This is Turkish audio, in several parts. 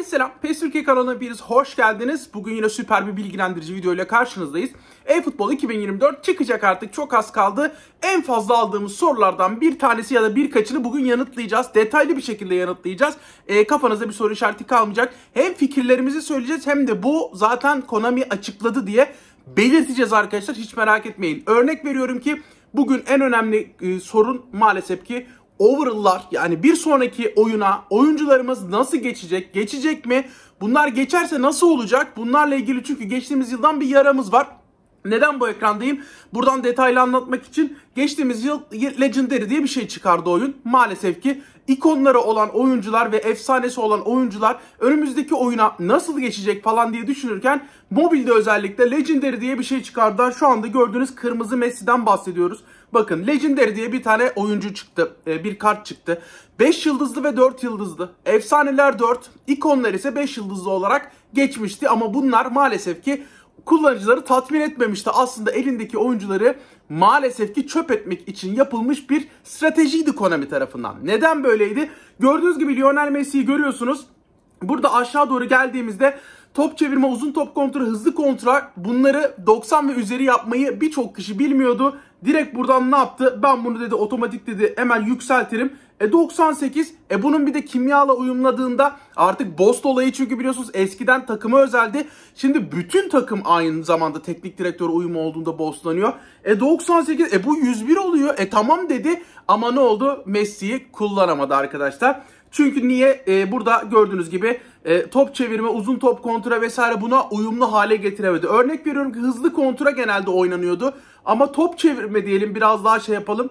Herkese selam. PES Türkiye kanalına biriz. hoş geldiniz. Bugün yine süper bir bilgilendirici video ile karşınızdayız. E-Futbol 2024 çıkacak artık çok az kaldı. En fazla aldığımız sorulardan bir tanesi ya da birkaçını bugün yanıtlayacağız. Detaylı bir şekilde yanıtlayacağız. E, kafanızda bir soru işareti kalmayacak. Hem fikirlerimizi söyleyeceğiz hem de bu zaten Konami açıkladı diye belirteceğiz arkadaşlar. Hiç merak etmeyin. Örnek veriyorum ki bugün en önemli e, sorun maalesef ki overall'lar yani bir sonraki oyuna oyuncularımız nasıl geçecek? Geçecek mi? Bunlar geçerse nasıl olacak? Bunlarla ilgili çünkü geçtiğimiz yıldan bir yaramız var. Neden bu ekrandayım? Buradan detaylı anlatmak için geçtiğimiz yıl Legendary diye bir şey çıkardı oyun. Maalesef ki ikonları olan oyuncular ve efsanesi olan oyuncular önümüzdeki oyuna nasıl geçecek falan diye düşünürken mobilde özellikle Legendary diye bir şey çıkardılar. Şu anda gördüğünüz kırmızı Messi'den bahsediyoruz. Bakın Legendary diye bir tane oyuncu çıktı. E, bir kart çıktı. 5 yıldızlı ve 4 yıldızlı. Efsaneler 4, ikonlar ise 5 yıldızlı olarak geçmişti ama bunlar maalesef ki kullanıcıları tatmin etmemişti. Aslında elindeki oyuncuları maalesef ki çöp etmek için yapılmış bir stratejiydi Konami tarafından. Neden böyleydi? Gördüğünüz gibi Lionel Messi'yi görüyorsunuz. Burada aşağı doğru geldiğimizde top çevirme, uzun top kontrol, hızlı kontrol, bunları 90 ve üzeri yapmayı birçok kişi bilmiyordu. Direkt buradan ne yaptı? Ben bunu dedi otomatik dedi hemen yükseltirim. E 98 e bunun bir de kimyala uyumladığında artık Bost olayı çünkü biliyorsunuz eskiden takımı özeldi. Şimdi bütün takım aynı zamanda teknik direktör uyumu olduğunda Bostlanıyor. E 98 e bu 101 oluyor. E tamam dedi ama ne oldu? Messi'yi kullanamadı arkadaşlar. Çünkü niye? E, burada gördüğünüz gibi e, top çevirme, uzun top kontra vesaire buna uyumlu hale getiremedi. Örnek veriyorum ki hızlı kontra genelde oynanıyordu. Ama top çevirme diyelim biraz daha şey yapalım.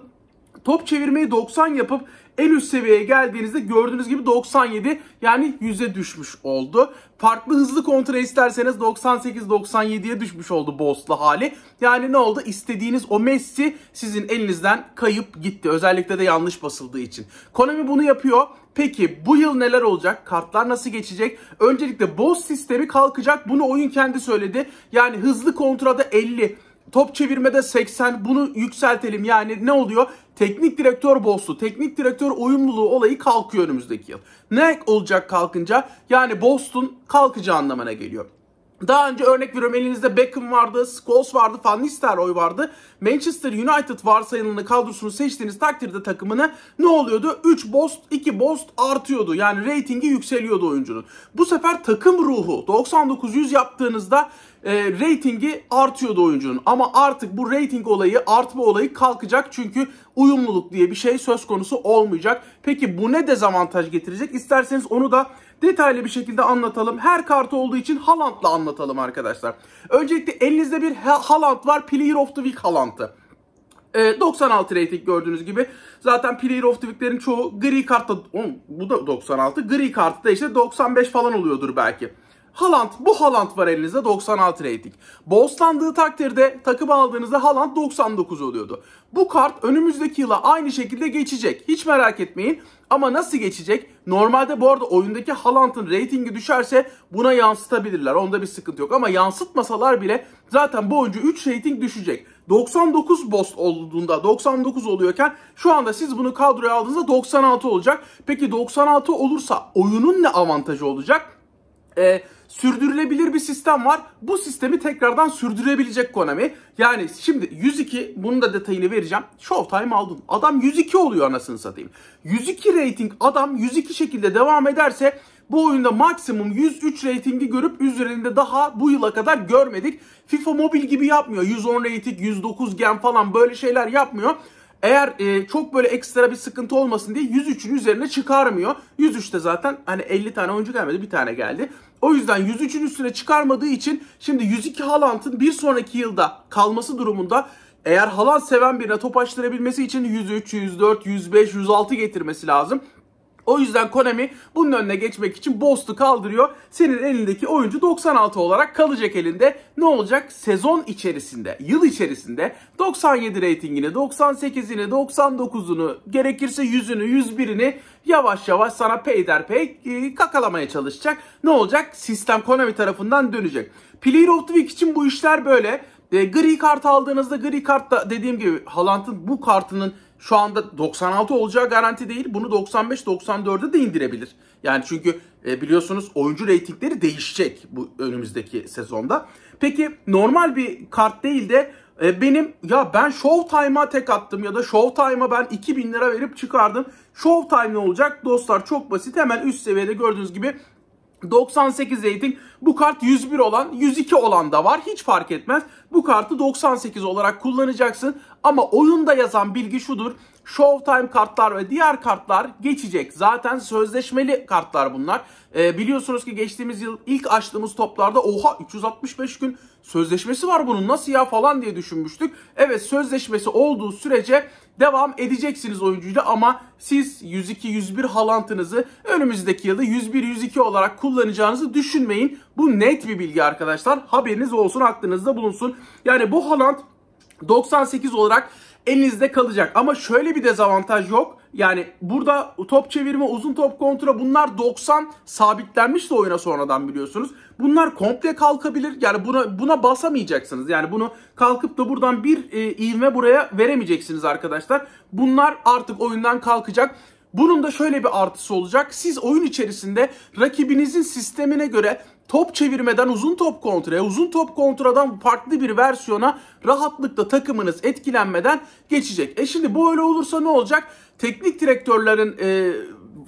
Top çevirmeyi 90 yapıp en üst seviyeye geldiğinizde gördüğünüz gibi 97 yani 100'e düşmüş oldu. Farklı hızlı kontrol isterseniz 98-97'ye düşmüş oldu Bost'la hali. Yani ne oldu? İstediğiniz o Messi sizin elinizden kayıp gitti. Özellikle de yanlış basıldığı için. Konami bunu yapıyor. Peki bu yıl neler olacak? Kartlar nasıl geçecek? Öncelikle boss sistemi kalkacak. Bunu oyun kendi söyledi. Yani hızlı kontrada 50, top çevirmede 80 bunu yükseltelim. Yani ne oluyor? Teknik direktör bostu, teknik direktör uyumluluğu olayı kalkıyor önümüzdeki yıl. Ne olacak kalkınca? Yani Boston kalkacağı anlamına geliyor. Daha önce örnek veriyorum elinizde Beckham vardı, Scholes vardı, Van Nistelrooy vardı. Manchester United varsayılını kadrosunu seçtiğiniz takdirde takımını ne oluyordu? 3 bost, 2 bost artıyordu. Yani reytingi yükseliyordu oyuncunun. Bu sefer takım ruhu 99-100 yaptığınızda e, reytingi artıyordu oyuncunun. Ama artık bu reyting olayı, artma olayı kalkacak çünkü uyumluluk diye bir şey söz konusu olmayacak. Peki bu ne dezavantaj getirecek? İsterseniz onu da detaylı bir şekilde anlatalım. Her kartı olduğu için Haaland'la anlatalım arkadaşlar. Öncelikle elinizde bir Haaland var. Player of the Week Haaland'ı. E, 96 rating gördüğünüz gibi. Zaten Player of the Week'lerin çoğu gri kartta, bu da 96, gri kartta işte 95 falan oluyordur belki. Haaland, bu Haaland var elinizde 96 rating. Boslandığı takdirde takım aldığınızda Haaland 99 oluyordu. Bu kart önümüzdeki yıla aynı şekilde geçecek. Hiç merak etmeyin. Ama nasıl geçecek? Normalde bu arada oyundaki Haaland'ın reytingi düşerse buna yansıtabilirler. Onda bir sıkıntı yok. Ama yansıtmasalar bile zaten bu oyuncu 3 reyting düşecek. 99 boss olduğunda 99 oluyorken şu anda siz bunu kadroya aldığınızda 96 olacak. Peki 96 olursa oyunun ne avantajı olacak? e, sürdürülebilir bir sistem var. Bu sistemi tekrardan sürdürebilecek Konami. Yani şimdi 102 bunu da detayını vereceğim. Showtime aldın. Adam 102 oluyor anasını satayım. 102 rating adam 102 şekilde devam ederse bu oyunda maksimum 103 reytingi görüp üzerinde daha bu yıla kadar görmedik. FIFA Mobil gibi yapmıyor. 110 rating, 109 gen falan böyle şeyler yapmıyor. Eğer e, çok böyle ekstra bir sıkıntı olmasın diye 103'ün üzerine çıkarmıyor. 103'te zaten hani 50 tane oyuncu gelmedi bir tane geldi. O yüzden 103'ün üstüne çıkarmadığı için şimdi 102 Haaland'ın bir sonraki yılda kalması durumunda eğer Haaland seven birine top açtırabilmesi için 103, 104, 105, 106 getirmesi lazım. O yüzden Konami bunun önüne geçmek için Bost'u kaldırıyor. Senin elindeki oyuncu 96 olarak kalacak elinde. Ne olacak? Sezon içerisinde, yıl içerisinde 97 reytingini, 98'ini, 99'unu, gerekirse 100'ünü, 101'ini yavaş yavaş sana peyderpey e, kakalamaya çalışacak. Ne olacak? Sistem Konami tarafından dönecek. Player of the Week için bu işler böyle. E, gri kart aldığınızda gri kart da dediğim gibi Haaland'ın bu kartının şu anda 96 olacağı garanti değil. Bunu 95-94'e de indirebilir. Yani çünkü e, biliyorsunuz oyuncu reytingleri değişecek bu önümüzdeki sezonda. Peki normal bir kart değil de e, benim ya ben Showtime'a tek attım ya da Showtime'a ben 2000 lira verip çıkardım. Showtime ne olacak? Dostlar çok basit. Hemen üst seviyede gördüğünüz gibi 98 rating bu kart 101 olan 102 olan da var hiç fark etmez. Bu kartı 98 olarak kullanacaksın ama oyunda yazan bilgi şudur. Showtime kartlar ve diğer kartlar geçecek. Zaten sözleşmeli kartlar bunlar. E, biliyorsunuz ki geçtiğimiz yıl ilk açtığımız toplarda oha 365 gün sözleşmesi var bunun nasıl ya falan diye düşünmüştük. Evet sözleşmesi olduğu sürece devam edeceksiniz oyuncuyla ama siz 102-101 halantınızı önümüzdeki yılda 101-102 olarak kullanacağınızı düşünmeyin. Bu net bir bilgi arkadaşlar. Haberiniz olsun aklınızda bulunsun. Yani bu halant 98 olarak elinizde kalacak. Ama şöyle bir dezavantaj yok. Yani burada top çevirme, uzun top kontra bunlar 90 sabitlenmişti oyuna sonradan biliyorsunuz. Bunlar komple kalkabilir. Yani buna buna basamayacaksınız. Yani bunu kalkıp da buradan bir e, ivme buraya veremeyeceksiniz arkadaşlar. Bunlar artık oyundan kalkacak. Bunun da şöyle bir artısı olacak. Siz oyun içerisinde rakibinizin sistemine göre top çevirmeden uzun top kontraya, e, uzun top kontradan farklı bir versiyona rahatlıkla takımınız etkilenmeden geçecek. E şimdi bu öyle olursa ne olacak? Teknik direktörlerin e,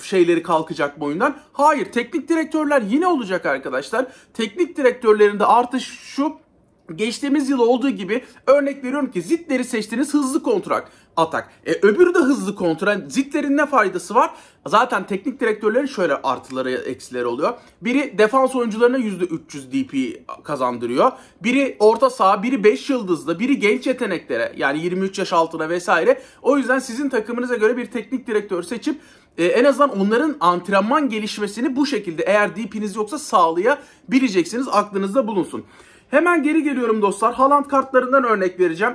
şeyleri kalkacak bu oyundan. Hayır teknik direktörler yine olacak arkadaşlar. Teknik direktörlerinde artış şu Geçtiğimiz yıl olduğu gibi örnek veriyorum ki zitleri seçtiğiniz hızlı kontrak atak. E, öbürü de hızlı kontra. Zitlerin ne faydası var? Zaten teknik direktörlerin şöyle artıları eksileri oluyor. Biri defans oyuncularına %300 DP kazandırıyor. Biri orta saha, biri 5 yıldızlı, biri genç yeteneklere yani 23 yaş altına vesaire. O yüzden sizin takımınıza göre bir teknik direktör seçip e, en azından onların antrenman gelişmesini bu şekilde eğer DP'niz yoksa sağlayabileceksiniz aklınızda bulunsun. Hemen geri geliyorum dostlar. Haaland kartlarından örnek vereceğim.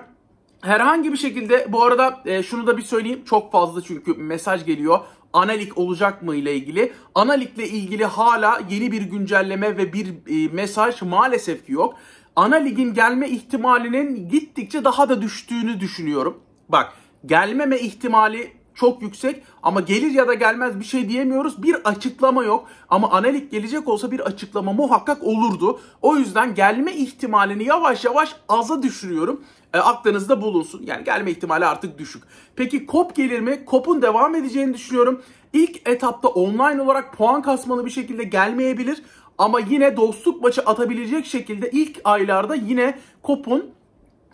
Herhangi bir şekilde bu arada e, şunu da bir söyleyeyim. Çok fazla çünkü mesaj geliyor. Analik olacak mı ile ilgili. Analikle ilgili hala yeni bir güncelleme ve bir e, mesaj maalesef ki yok. Analigin gelme ihtimalinin gittikçe daha da düştüğünü düşünüyorum. Bak gelmeme ihtimali çok yüksek ama gelir ya da gelmez bir şey diyemiyoruz. Bir açıklama yok ama analik gelecek olsa bir açıklama muhakkak olurdu. O yüzden gelme ihtimalini yavaş yavaş aza düşürüyorum. E, aklınızda bulunsun. Yani gelme ihtimali artık düşük. Peki kop gelir mi? Kop'un devam edeceğini düşünüyorum. İlk etapta online olarak puan kasmalı bir şekilde gelmeyebilir ama yine dostluk maçı atabilecek şekilde ilk aylarda yine Kop'un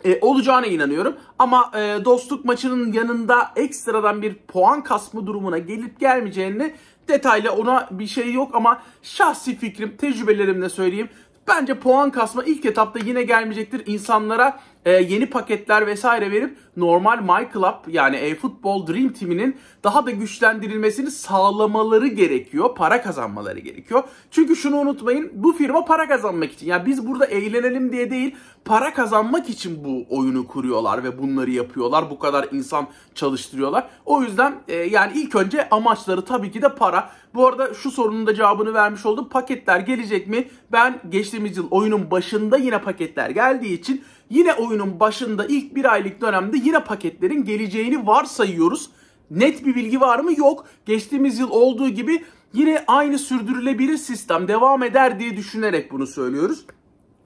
e, olacağına inanıyorum. Ama e, dostluk maçının yanında ekstradan bir puan kasma durumuna gelip gelmeyeceğini detaylı ona bir şey yok ama şahsi fikrim, tecrübelerimle söyleyeyim. Bence puan kasma ilk etapta yine gelmeyecektir. insanlara. E, yeni paketler vesaire verip normal MyClub yani eFootball Dream Team'inin daha da güçlendirilmesini sağlamaları gerekiyor. Para kazanmaları gerekiyor. Çünkü şunu unutmayın bu firma para kazanmak için. Yani biz burada eğlenelim diye değil para kazanmak için bu oyunu kuruyorlar ve bunları yapıyorlar. Bu kadar insan çalıştırıyorlar. O yüzden e, yani ilk önce amaçları tabii ki de para. Bu arada şu sorunun da cevabını vermiş oldum. Paketler gelecek mi? Ben geçtiğimiz yıl oyunun başında yine paketler geldiği için Yine oyunun başında ilk bir aylık dönemde yine paketlerin geleceğini varsayıyoruz. Net bir bilgi var mı? Yok. Geçtiğimiz yıl olduğu gibi yine aynı sürdürülebilir sistem devam eder diye düşünerek bunu söylüyoruz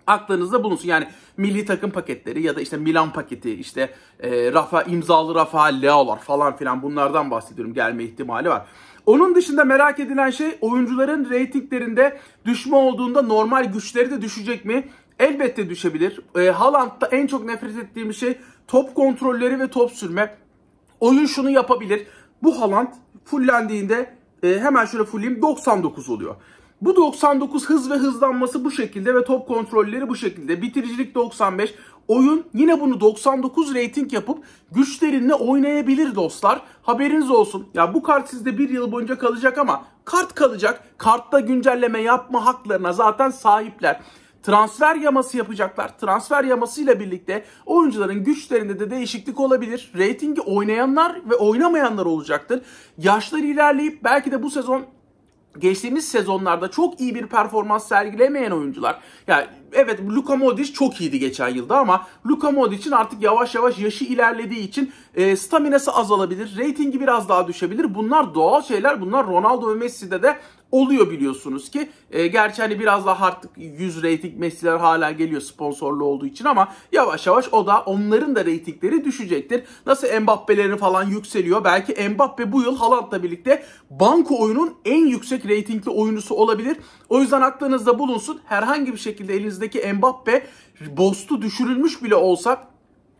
aklınızda bulunsun. Yani milli takım paketleri ya da işte Milan paketi, işte e, Rafa imzalı Rafa Leao'lar falan filan bunlardan bahsediyorum. Gelme ihtimali var. Onun dışında merak edilen şey oyuncuların reytinglerinde düşme olduğunda normal güçleri de düşecek mi? Elbette düşebilir. E, Haaland'da en çok nefret ettiğim şey top kontrolleri ve top sürme. Oyun şunu yapabilir. Bu Haaland fullendiğinde e, hemen şöyle fullleyeyim 99 oluyor. Bu 99 hız ve hızlanması bu şekilde ve top kontrolleri bu şekilde. Bitiricilik 95. Oyun yine bunu 99 rating yapıp güçlerinle oynayabilir dostlar. Haberiniz olsun. Ya bu kart sizde bir yıl boyunca kalacak ama kart kalacak. Kartta güncelleme yapma haklarına zaten sahipler transfer yaması yapacaklar. Transfer yaması ile birlikte oyuncuların güçlerinde de değişiklik olabilir. Ratingi oynayanlar ve oynamayanlar olacaktır. Yaşları ilerleyip belki de bu sezon geçtiğimiz sezonlarda çok iyi bir performans sergilemeyen oyuncular. Yani evet Luka Modric çok iyiydi geçen yılda ama Luka Modric'in artık yavaş yavaş yaşı ilerlediği için e, staminası azalabilir. Ratingi biraz daha düşebilir. Bunlar doğal şeyler. Bunlar Ronaldo ve Messi'de de oluyor biliyorsunuz ki. E, gerçi hani biraz daha artık 100 rating Messi'ler hala geliyor sponsorlu olduğu için ama yavaş yavaş o da onların da ratingleri düşecektir. Nasıl Mbappe'lerini falan yükseliyor. Belki Mbappe bu yıl Haaland'la birlikte banko oyunun en yüksek ratingli oyuncusu olabilir. O yüzden aklınızda bulunsun. Herhangi bir şekilde eliniz elimizdeki Mbappe Bost'u düşürülmüş bile olsa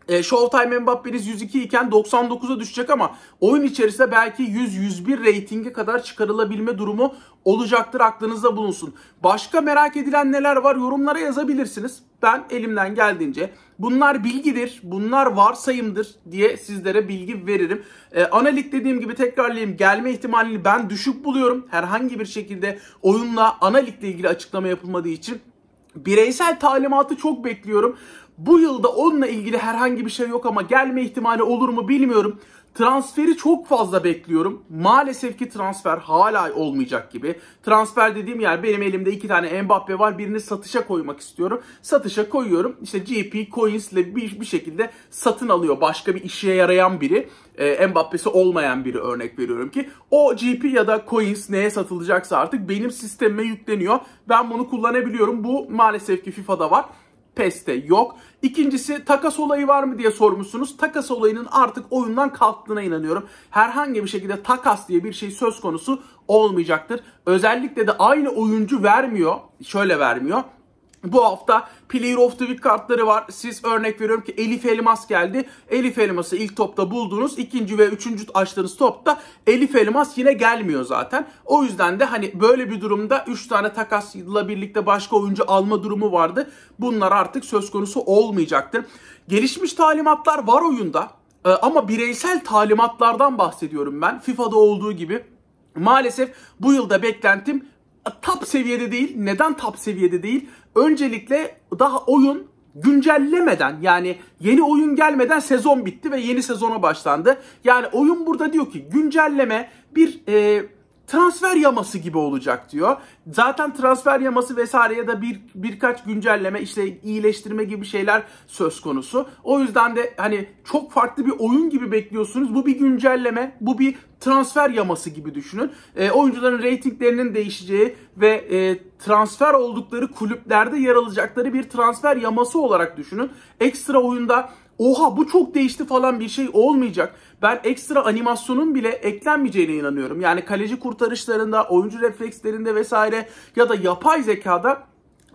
e, Showtime Mbappe'niz 102 iken 99'a düşecek ama oyun içerisinde belki 100-101 reytingi kadar çıkarılabilme durumu olacaktır aklınızda bulunsun. Başka merak edilen neler var yorumlara yazabilirsiniz. Ben elimden geldiğince bunlar bilgidir, bunlar varsayımdır diye sizlere bilgi veririm. E, analik dediğim gibi tekrarlayayım gelme ihtimalini ben düşük buluyorum. Herhangi bir şekilde oyunla analitle ilgili açıklama yapılmadığı için Bireysel talimatı çok bekliyorum. Bu yılda onunla ilgili herhangi bir şey yok ama gelme ihtimali olur mu bilmiyorum. Transferi çok fazla bekliyorum. Maalesef ki transfer hala olmayacak gibi. Transfer dediğim yer benim elimde iki tane Mbappe var. Birini satışa koymak istiyorum. Satışa koyuyorum. İşte GP Coins ile bir, bir şekilde satın alıyor. Başka bir işe yarayan biri. E, ee, Mbappe'si olmayan biri örnek veriyorum ki. O GP ya da Coins neye satılacaksa artık benim sistemime yükleniyor. Ben bunu kullanabiliyorum. Bu maalesef ki FIFA'da var. PES'te yok. İkincisi takas olayı var mı diye sormuşsunuz. Takas olayının artık oyundan kalktığına inanıyorum. Herhangi bir şekilde takas diye bir şey söz konusu olmayacaktır. Özellikle de aynı oyuncu vermiyor. Şöyle vermiyor. Bu hafta Player of the Week kartları var. Siz örnek veriyorum ki Elif Elmas geldi. Elif Elmas'ı ilk topta buldunuz. ikinci ve üçüncü açtığınız topta Elif Elmas yine gelmiyor zaten. O yüzden de hani böyle bir durumda 3 tane takasla birlikte başka oyuncu alma durumu vardı. Bunlar artık söz konusu olmayacaktır. Gelişmiş talimatlar var oyunda. Ee, ama bireysel talimatlardan bahsediyorum ben. FIFA'da olduğu gibi. Maalesef bu yılda beklentim top seviyede değil. Neden top seviyede değil? Öncelikle daha oyun güncellemeden yani yeni oyun gelmeden sezon bitti ve yeni sezona başlandı. Yani oyun burada diyor ki güncelleme bir e, transfer yaması gibi olacak diyor. Zaten transfer yaması vesaire ya da bir birkaç güncelleme işte iyileştirme gibi şeyler söz konusu. O yüzden de hani çok farklı bir oyun gibi bekliyorsunuz. Bu bir güncelleme, bu bir transfer yaması gibi düşünün. E, oyuncuların reytinglerinin değişeceği ve e, transfer oldukları kulüplerde yer alacakları bir transfer yaması olarak düşünün. Ekstra oyunda oha bu çok değişti falan bir şey olmayacak ben ekstra animasyonun bile eklenmeyeceğine inanıyorum. Yani kaleci kurtarışlarında, oyuncu reflekslerinde vesaire ya da yapay zekada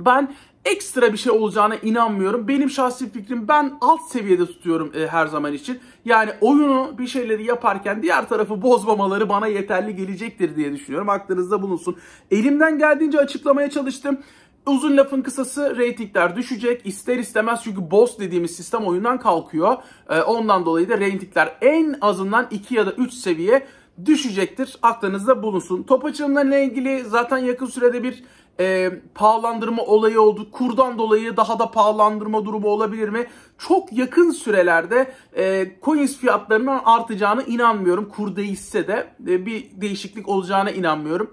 ben ekstra bir şey olacağına inanmıyorum. Benim şahsi fikrim ben alt seviyede tutuyorum e, her zaman için. Yani oyunu bir şeyleri yaparken diğer tarafı bozmamaları bana yeterli gelecektir diye düşünüyorum. Aklınızda bulunsun. Elimden geldiğince açıklamaya çalıştım. Uzun lafın kısası reytingler düşecek ister istemez çünkü boss dediğimiz sistem oyundan kalkıyor. Ee, ondan dolayı da reytingler en azından 2 ya da 3 seviye düşecektir. Aklınızda bulunsun. Top açılımlarıyla ilgili zaten yakın sürede bir e, pahalandırma olayı oldu. Kurdan dolayı daha da pahalandırma durumu olabilir mi? Çok yakın sürelerde e, coins fiyatlarının artacağını inanmıyorum. Kur değişse de e, bir değişiklik olacağına inanmıyorum.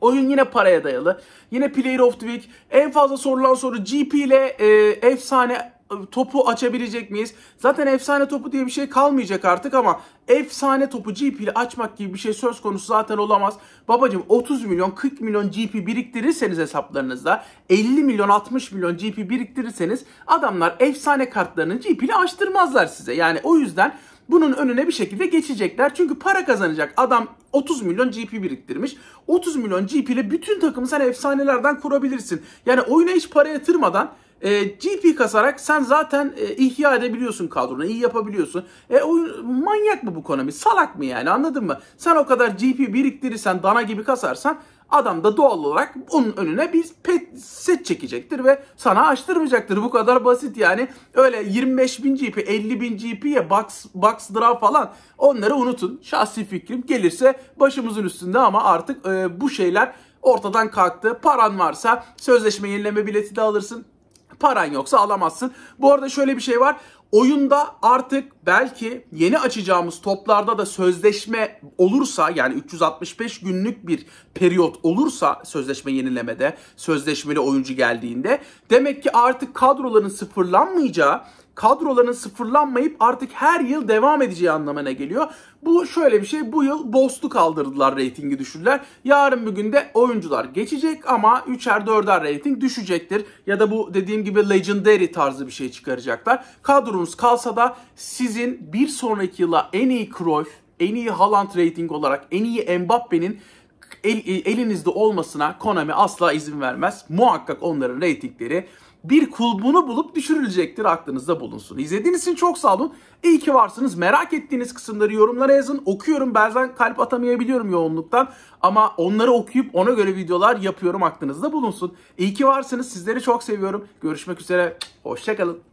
Oyun yine paraya dayalı. Yine Player of the Week. En fazla sorulan soru GP ile e, efsane e, topu açabilecek miyiz? Zaten efsane topu diye bir şey kalmayacak artık ama efsane topu GP ile açmak gibi bir şey söz konusu zaten olamaz. Babacım 30 milyon 40 milyon GP biriktirirseniz hesaplarınızda 50 milyon 60 milyon GP biriktirirseniz adamlar efsane kartlarını GP ile açtırmazlar size. Yani o yüzden bunun önüne bir şekilde geçecekler. Çünkü para kazanacak. Adam 30 milyon GP biriktirmiş. 30 milyon GP ile bütün takımı sen efsanelerden kurabilirsin. Yani oyuna hiç para yatırmadan e, GP kasarak sen zaten e, ihya edebiliyorsun kadronu. iyi yapabiliyorsun. E oyun, manyak mı bu Konami? Salak mı yani anladın mı? Sen o kadar GP biriktirirsen, dana gibi kasarsan adam da doğal olarak onun önüne bir pet set çekecektir ve sana açtırmayacaktır. Bu kadar basit yani. Öyle 25 bin GP, 50 bin GP'ye box, box draw falan onları unutun. Şahsi fikrim gelirse başımızın üstünde ama artık e, bu şeyler ortadan kalktı. Paran varsa sözleşme yenileme bileti de alırsın. Paran yoksa alamazsın. Bu arada şöyle bir şey var. Oyunda artık belki yeni açacağımız toplarda da sözleşme olursa yani 365 günlük bir periyot olursa sözleşme yenilemede sözleşmeli oyuncu geldiğinde demek ki artık kadroların sıfırlanmayacağı kadroların sıfırlanmayıp artık her yıl devam edeceği anlamına geliyor. Bu şöyle bir şey. Bu yıl Bost'u kaldırdılar reytingi düşürdüler. Yarın bir günde oyuncular geçecek ama 3'er 4'er reyting düşecektir. Ya da bu dediğim gibi legendary tarzı bir şey çıkaracaklar. Kadronuz kalsa da sizin bir sonraki yıla en iyi Cruyff, en iyi Haaland rating olarak en iyi Mbappe'nin el, elinizde olmasına Konami asla izin vermez. Muhakkak onların reytingleri bir kulbunu bulup düşürülecektir aklınızda bulunsun. İzlediğiniz için çok sağ olun. İyi ki varsınız. Merak ettiğiniz kısımları yorumlara yazın. Okuyorum bazen kalp atamayabiliyorum yoğunluktan. Ama onları okuyup ona göre videolar yapıyorum aklınızda bulunsun. İyi ki varsınız. Sizleri çok seviyorum. Görüşmek üzere. Hoşçakalın.